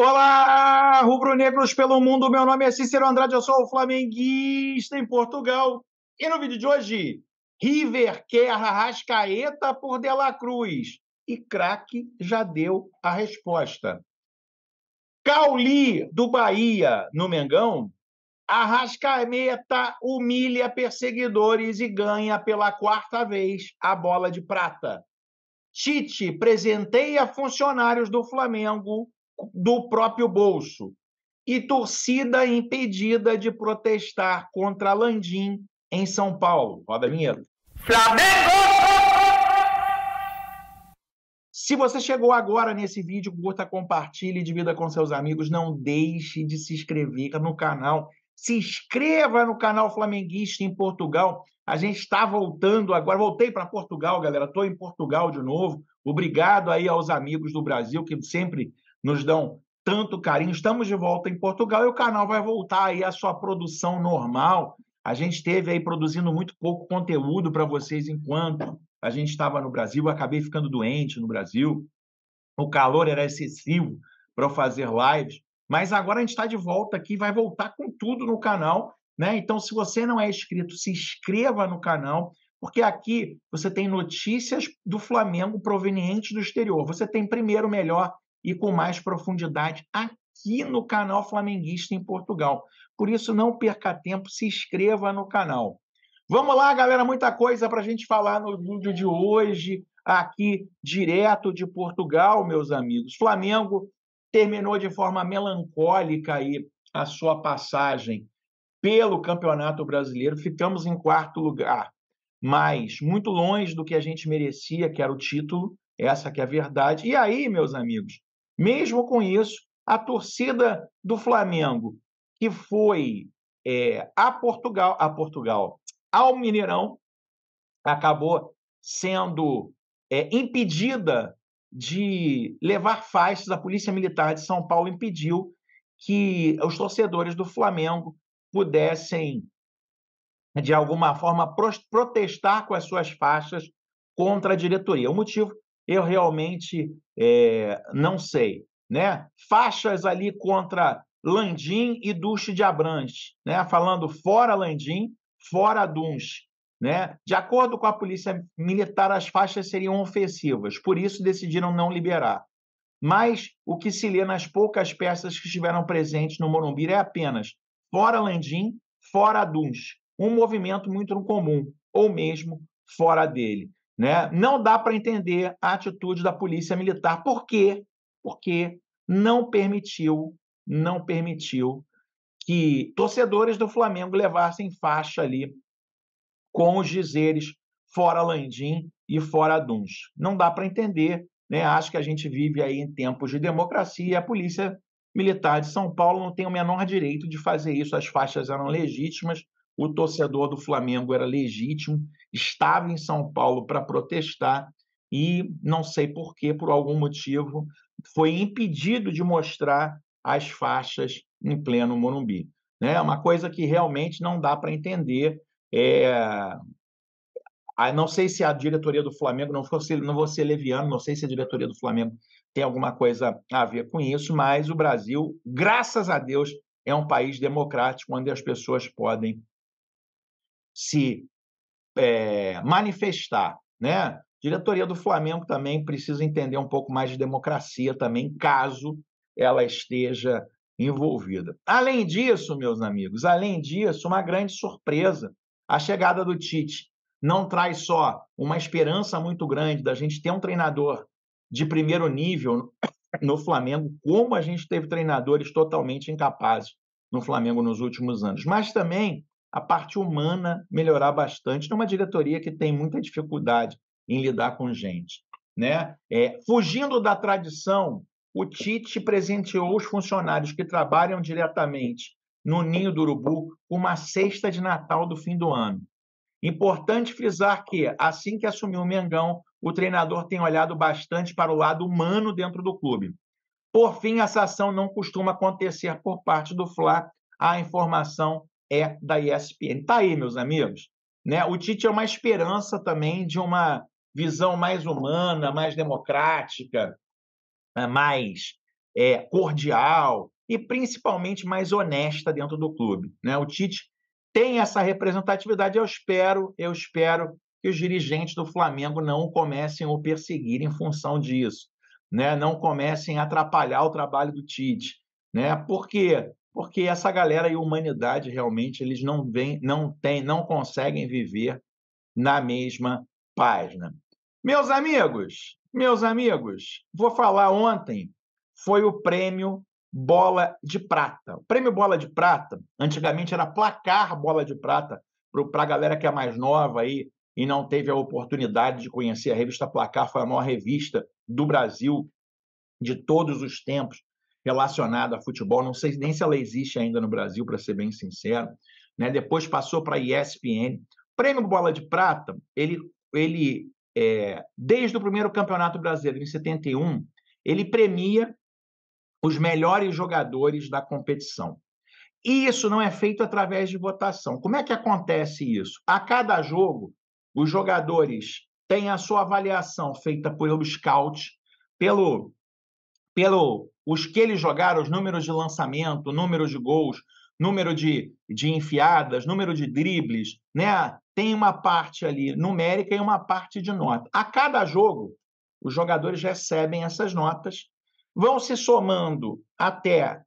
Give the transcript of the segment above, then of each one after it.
Olá, rubro-negros pelo mundo. Meu nome é Cícero Andrade, eu sou o flamenguista em Portugal. E no vídeo de hoje, River quer Rascaeta por De La Cruz. E craque já deu a resposta. Cauli do Bahia no Mengão. Arrascaeta humilha perseguidores e ganha pela quarta vez a bola de prata. Tite presenteia funcionários do Flamengo do próprio bolso e torcida impedida de protestar contra Landim em São Paulo. Roda a vinheta. Flamengo! Se você chegou agora nesse vídeo, curta, compartilhe, divida com seus amigos. Não deixe de se inscrever no canal. Se inscreva no canal Flamenguista em Portugal. A gente está voltando agora. Voltei para Portugal, galera. Estou em Portugal de novo. Obrigado aí aos amigos do Brasil que sempre nos dão tanto carinho. Estamos de volta em Portugal e o canal vai voltar aí à sua produção normal. A gente teve aí produzindo muito pouco conteúdo para vocês enquanto a gente estava no Brasil. Acabei ficando doente no Brasil. O calor era excessivo para fazer lives. Mas agora a gente está de volta aqui, vai voltar com tudo no canal. Né? Então, se você não é inscrito, se inscreva no canal, porque aqui você tem notícias do Flamengo provenientes do exterior. Você tem primeiro o melhor e com mais profundidade aqui no canal Flamenguista em Portugal. Por isso, não perca tempo, se inscreva no canal. Vamos lá, galera, muita coisa para a gente falar no vídeo de hoje, aqui direto de Portugal, meus amigos. Flamengo terminou de forma melancólica aí a sua passagem pelo Campeonato Brasileiro. Ficamos em quarto lugar, mas muito longe do que a gente merecia, que era o título. Essa que é a verdade. E aí, meus amigos, mesmo com isso, a torcida do Flamengo, que foi é, a Portugal, a Portugal, ao Mineirão, acabou sendo é, impedida de levar faixas. A Polícia Militar de São Paulo impediu que os torcedores do Flamengo pudessem, de alguma forma, protestar com as suas faixas contra a diretoria. O motivo eu realmente é, não sei. Né? Faixas ali contra Landim e Duche de Abrantes, né? falando fora Landim, fora Duns. Né? De acordo com a polícia militar, as faixas seriam ofensivas, por isso decidiram não liberar. Mas o que se lê nas poucas peças que estiveram presentes no Morumbi é apenas fora Landim, fora Duns, um movimento muito comum, ou mesmo fora dele. Né? Não dá para entender a atitude da polícia militar. Por quê? Porque não permitiu, não permitiu que torcedores do Flamengo levassem faixa ali com os dizeres fora Landim e fora Duns. Não dá para entender, né? Acho que a gente vive aí em tempos de democracia e a polícia militar de São Paulo não tem o menor direito de fazer isso. As faixas eram legítimas, o torcedor do Flamengo era legítimo, estava em São Paulo para protestar e não sei por que, por algum motivo, foi impedido de mostrar as faixas em pleno Morumbi. Né? É uma coisa que realmente não dá para entender. É... Não sei se a diretoria do Flamengo, não fosse não vou ser leviano, não sei se a diretoria do Flamengo tem alguma coisa a ver com isso, mas o Brasil, graças a Deus, é um país democrático onde as pessoas podem se é, manifestar, né? A diretoria do Flamengo também precisa entender um pouco mais de democracia também, caso ela esteja envolvida. Além disso, meus amigos, além disso, uma grande surpresa, a chegada do Tite não traz só uma esperança muito grande da gente ter um treinador de primeiro nível no Flamengo, como a gente teve treinadores totalmente incapazes no Flamengo nos últimos anos, mas também a parte humana melhorar bastante numa diretoria que tem muita dificuldade em lidar com gente. Né? É, fugindo da tradição, o Tite presenteou os funcionários que trabalham diretamente no ninho do urubu uma cesta de Natal do fim do ano. Importante frisar que, assim que assumiu o Mengão, o treinador tem olhado bastante para o lado humano dentro do clube. Por fim, essa ação não costuma acontecer por parte do Flá. A informação é da ESPN. Tá aí, meus amigos. Né? O Tite é uma esperança também de uma visão mais humana, mais democrática, né? mais é, cordial e principalmente mais honesta dentro do clube. Né? O Tite tem essa representatividade. Eu espero, eu espero que os dirigentes do Flamengo não comecem a perseguir em função disso, né? Não comecem a atrapalhar o trabalho do Tite, né? Porque porque essa galera e a humanidade realmente eles não vem, não tem, não conseguem viver na mesma página. Meus amigos, meus amigos, vou falar ontem foi o prêmio Bola de Prata. O prêmio Bola de Prata, antigamente era placar Bola de Prata, para a galera que é mais nova aí e não teve a oportunidade de conhecer a revista Placar, foi a maior revista do Brasil de todos os tempos relacionada a futebol. Não sei nem se ela existe ainda no Brasil, para ser bem sincero. Né? Depois passou para a ESPN. Prêmio Bola de Prata, ele, ele é, desde o primeiro Campeonato Brasileiro, em 71, ele premia os melhores jogadores da competição. E isso não é feito através de votação. Como é que acontece isso? A cada jogo, os jogadores têm a sua avaliação feita pelo scout, pelo pelo os que eles jogaram, os números de lançamento, número de gols, número de, de enfiadas, número de dribles, né? Tem uma parte ali numérica e uma parte de nota. A cada jogo, os jogadores recebem essas notas, vão se somando até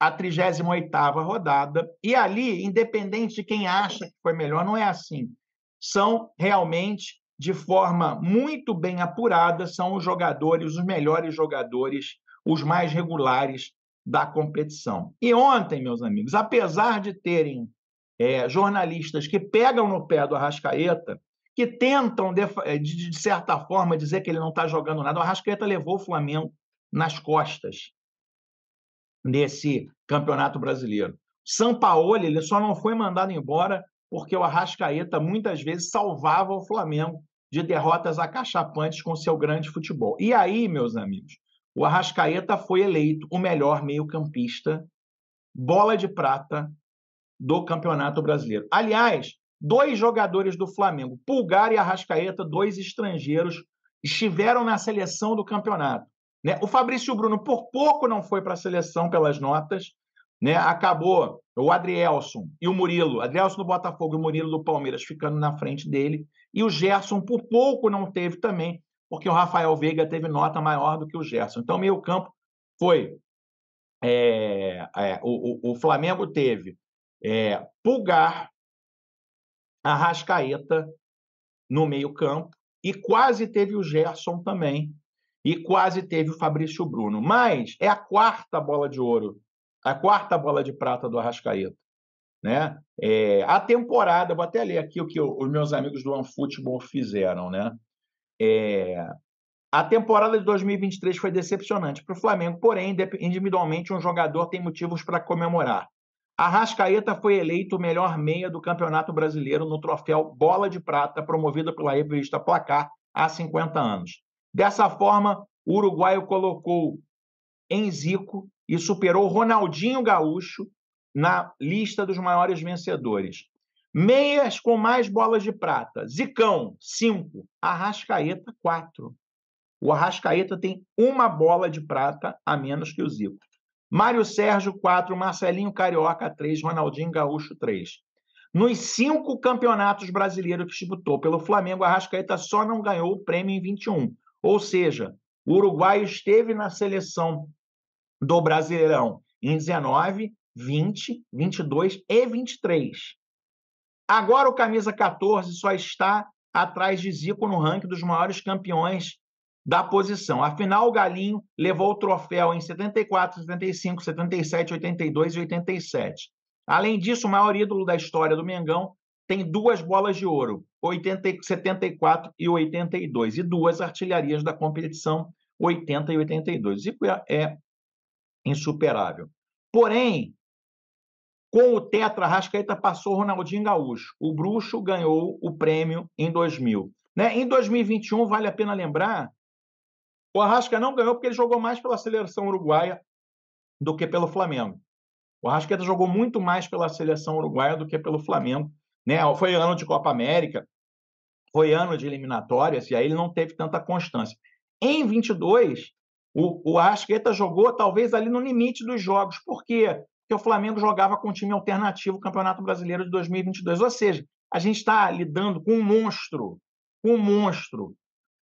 a 38ª rodada, e ali, independente de quem acha que foi melhor, não é assim. São realmente de forma muito bem apurada, são os jogadores, os melhores jogadores, os mais regulares da competição. E ontem, meus amigos, apesar de terem é, jornalistas que pegam no pé do Arrascaeta, que tentam, de, é, de certa forma, dizer que ele não está jogando nada, o Arrascaeta levou o Flamengo nas costas nesse Campeonato Brasileiro. São Paulo ele só não foi mandado embora porque o Arrascaeta muitas vezes salvava o Flamengo de derrotas acachapantes com seu grande futebol. E aí, meus amigos, o Arrascaeta foi eleito o melhor meio-campista, bola de prata do Campeonato Brasileiro. Aliás, dois jogadores do Flamengo, Pulgar e Arrascaeta, dois estrangeiros, estiveram na seleção do campeonato. Né? O Fabrício Bruno por pouco não foi para a seleção pelas notas, né? Acabou o Adrielson e o Murilo, Adrielson do Botafogo e o Murilo do Palmeiras ficando na frente dele, e o Gerson por pouco não teve também, porque o Rafael Veiga teve nota maior do que o Gerson. Então, meio campo foi... É, é, o, o, o, Flamengo teve é, Pulgar, Arrascaeta no meio campo, e quase teve o Gerson também, e quase teve o Fabrício Bruno. Mas é a quarta bola de ouro a quarta bola de prata do Arrascaeta. Né? É, a temporada, vou até ler aqui o que os meus amigos do OneFootball fizeram. Né? É, a temporada de 2023 foi decepcionante para o Flamengo, porém, individualmente, um jogador tem motivos para comemorar. Arrascaeta foi eleito o melhor meia do Campeonato Brasileiro no troféu Bola de Prata, promovida pela revista Placar há 50 anos. Dessa forma, o uruguaio colocou em Zico e superou Ronaldinho Gaúcho na lista dos maiores vencedores. Meias com mais bolas de prata. Zicão, 5. Arrascaeta, 4. O Arrascaeta tem uma bola de prata a menos que o Zico. Mário Sérgio, 4. Marcelinho Carioca, 3. Ronaldinho Gaúcho, 3. Nos cinco campeonatos brasileiros que disputou pelo Flamengo, Arrascaeta só não ganhou o prêmio em 21. Ou seja, o uruguaio esteve na seleção do Brasileirão em 19, 20, 22 e 23. Agora o camisa 14 só está atrás de Zico no ranking dos maiores campeões da posição. Afinal, o Galinho levou o troféu em 74, 75, 77, 82 e 87. Além disso, o maior ídolo da história do Mengão tem duas bolas de ouro, 80, 74 e 82, e duas artilharias da competição, 80 e 82. Zico é, é insuperável. Porém, com o Tetra, Rascaeta passou o Ronaldinho Gaúcho. O Bruxo ganhou o prêmio em 2000. Né? Em 2021, vale a pena lembrar, o Arrasca não ganhou porque ele jogou mais pela seleção uruguaia do que pelo Flamengo. O Arrascaeta jogou muito mais pela seleção uruguaia do que pelo Flamengo. Né? Foi ano de Copa América, foi ano de eliminatórias, e aí ele não teve tanta constância. Em 22, o, o jogou talvez ali no limite dos jogos. Por quê? Porque o Flamengo jogava com um time alternativo no Campeonato Brasileiro de 2022. Ou seja, a gente está lidando com um monstro, com um monstro.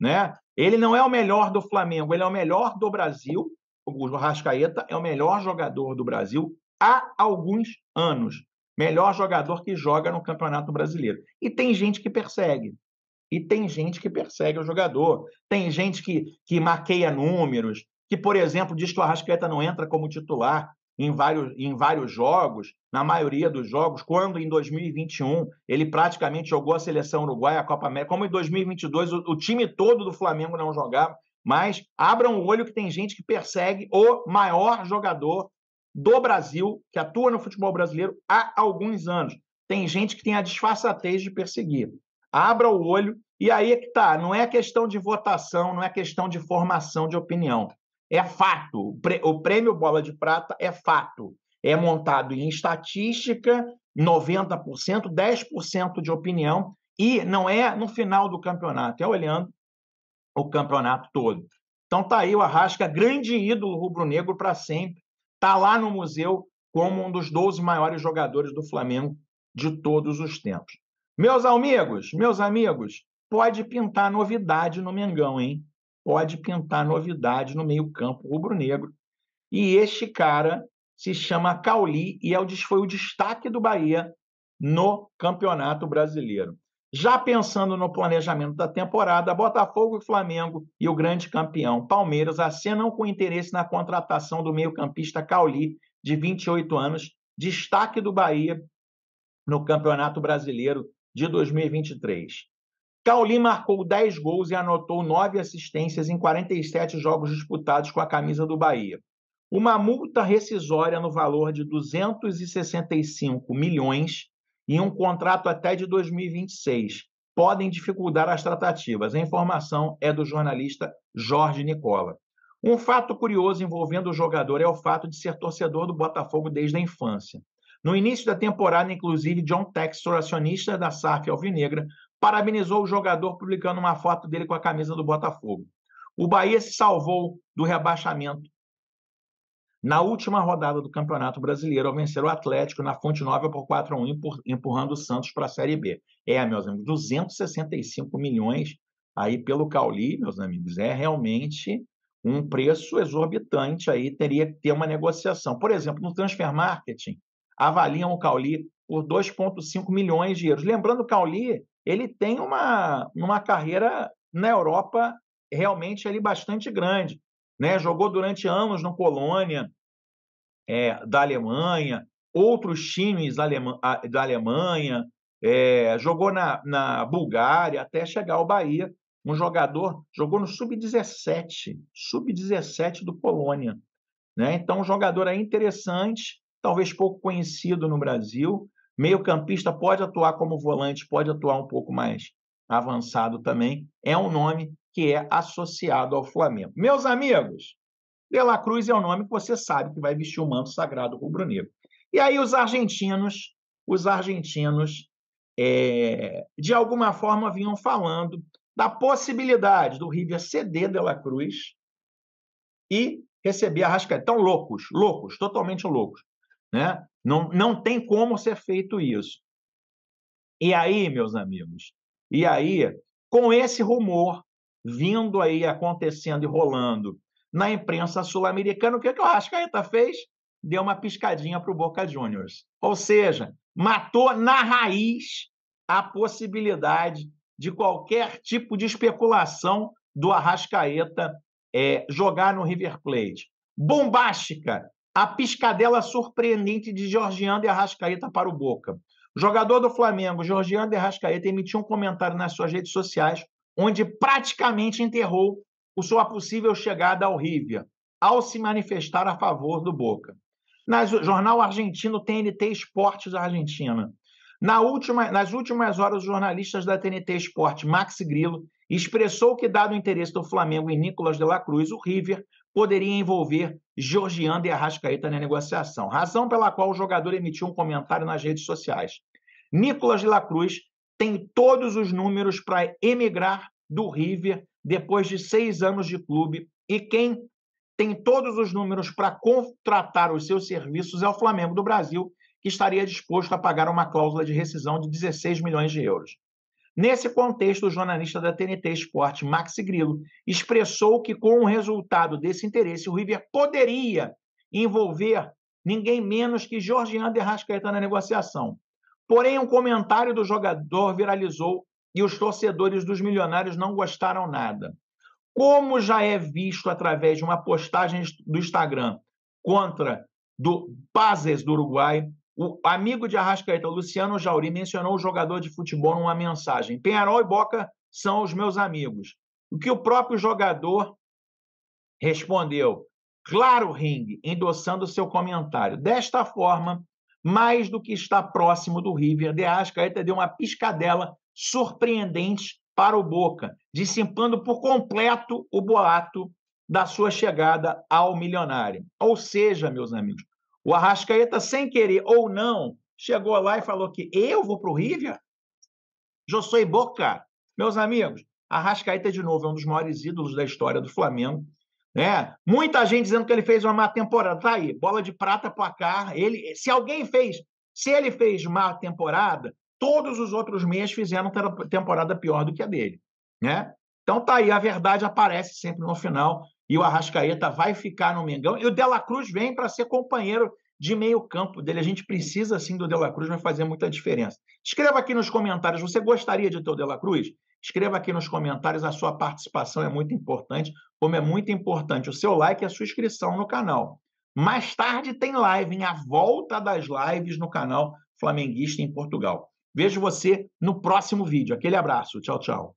Né? Ele não é o melhor do Flamengo, ele é o melhor do Brasil. O Rascaeta é o melhor jogador do Brasil há alguns anos. Melhor jogador que joga no Campeonato Brasileiro. E tem gente que persegue. E tem gente que persegue o jogador, tem gente que, que maqueia números, que, por exemplo, diz que o Arrascaeta não entra como titular em vários, em vários jogos, na maioria dos jogos, quando em 2021 ele praticamente jogou a seleção uruguaia, a Copa América, como em 2022 o, o time todo do Flamengo não jogava, mas abram o olho que tem gente que persegue o maior jogador do Brasil, que atua no futebol brasileiro há alguns anos. Tem gente que tem a disfarçatez de perseguir abra o olho, e aí é que tá, não é questão de votação, não é questão de formação de opinião. É fato. O prêmio Bola de Prata é fato. É montado em estatística, 90%, 10% de opinião, e não é no final do campeonato, é olhando o campeonato todo. Então tá aí o Arrasca, grande ídolo rubro-negro para sempre, tá lá no museu como um dos 12 maiores jogadores do Flamengo de todos os tempos. Meus amigos, meus amigos, pode pintar novidade no Mengão, hein? Pode pintar novidade no meio-campo rubro-negro. E este cara se chama Cauli e é o, foi o destaque do Bahia no Campeonato Brasileiro. Já pensando no planejamento da temporada, Botafogo e Flamengo e o grande campeão Palmeiras acenam com interesse na contratação do meio-campista Cauli, de 28 anos, destaque do Bahia no Campeonato Brasileiro de 2023. Cauli marcou 10 gols e anotou 9 assistências em 47 jogos disputados com a camisa do Bahia. Uma multa rescisória no valor de 265 milhões e um contrato até de 2026 podem dificultar as tratativas. A informação é do jornalista Jorge Nicola. Um fato curioso envolvendo o jogador é o fato de ser torcedor do Botafogo desde a infância. No início da temporada, inclusive, John Textor, acionista da SAF Alvinegra, parabenizou o jogador publicando uma foto dele com a camisa do Botafogo. O Bahia se salvou do rebaixamento na última rodada do Campeonato Brasileiro ao vencer o Atlético na Fonte Nova por 4 a 1, empurrando o Santos para a Série B. É, meus amigos, 265 milhões aí pelo Cauli, meus amigos, é realmente um preço exorbitante aí, teria que ter uma negociação. Por exemplo, no transfer marketing, avaliam o Cauli por 2,5 milhões de euros. Lembrando, o Cauli ele tem uma, uma carreira na Europa realmente ali bastante grande. Né? Jogou durante anos no Colônia é, da Alemanha, outros times da, Alemanha, da Alemanha é, jogou na, na Bulgária até chegar ao Bahia. Um jogador jogou no sub-17, sub-17 do Colônia. Né? Então, um jogador aí interessante talvez pouco conhecido no Brasil. Meio-campista pode atuar como volante, pode atuar um pouco mais avançado também. É um nome que é associado ao Flamengo. Meus amigos, De La Cruz é o um nome que você sabe que vai vestir o manto sagrado rubro-negro. E aí os argentinos, os argentinos, é, de alguma forma vinham falando da possibilidade do River ceder De La Cruz e receber a Rascaeta. Então, loucos, loucos, totalmente loucos. Né? Não, não tem como ser feito isso. E aí, meus amigos, e aí, com esse rumor vindo aí acontecendo e rolando na imprensa sul-americana, o que, é que o Arrascaeta fez? Deu uma piscadinha para o Boca Juniors. Ou seja, matou na raiz a possibilidade de qualquer tipo de especulação do Arrascaeta é, jogar no River Plate. Bombástica a piscadela surpreendente de Georgiano de Arrascaeta para o Boca. O jogador do Flamengo, Georgiano de Arrascaeta, emitiu um comentário nas suas redes sociais onde praticamente enterrou o sua possível chegada ao River ao se manifestar a favor do Boca. No jornal argentino TNT Esportes Argentina, na última, nas últimas horas, os jornalistas da TNT Esporte, Max Grillo, expressou que, dado o interesse do Flamengo em Nicolas de la Cruz, o River poderia envolver Georgiano e Arrascaeta na negociação, razão pela qual o jogador emitiu um comentário nas redes sociais. Nicolas de la Cruz tem todos os números para emigrar do River depois de seis anos de clube e quem tem todos os números para contratar os seus serviços é o Flamengo do Brasil, que estaria disposto a pagar uma cláusula de rescisão de 16 milhões de euros. Nesse contexto, o jornalista da TNT Esporte, Max Grillo, expressou que com o resultado desse interesse, o River poderia envolver ninguém menos que Jorgiano de Rascaeta na negociação. Porém, um comentário do jogador viralizou e os torcedores dos milionários não gostaram nada. Como já é visto através de uma postagem do Instagram contra do Pazes do Uruguai, o amigo de Arrascaeta, Luciano Jauri, mencionou o jogador de futebol numa mensagem. Penharol e Boca são os meus amigos. O que o próprio jogador respondeu? Claro, Ring, endossando seu comentário. Desta forma, mais do que está próximo do River, De Arrascaeta deu uma piscadela surpreendente para o Boca, dissipando por completo o boato da sua chegada ao milionário. Ou seja, meus amigos, o Arrascaeta, sem querer ou não, chegou lá e falou que eu vou para o River? Eu sou Boca. Meus amigos, Arrascaeta, de novo, é um dos maiores ídolos da história do Flamengo. Né? Muita gente dizendo que ele fez uma má temporada. Tá aí, bola de prata, cá. Ele, se alguém fez, se ele fez má temporada, todos os outros meias fizeram temporada pior do que a dele. Né? Então tá aí, a verdade aparece sempre no final e o Arrascaeta vai ficar no Mengão. E o Dela Cruz vem para ser companheiro de meio campo dele. A gente precisa sim do Dela Cruz, vai fazer muita diferença. Escreva aqui nos comentários, você gostaria de ter o Dela Cruz? Escreva aqui nos comentários, a sua participação é muito importante, como é muito importante o seu like e a sua inscrição no canal. Mais tarde tem live, em a volta das lives no canal Flamenguista em Portugal. Vejo você no próximo vídeo. Aquele abraço. Tchau, tchau.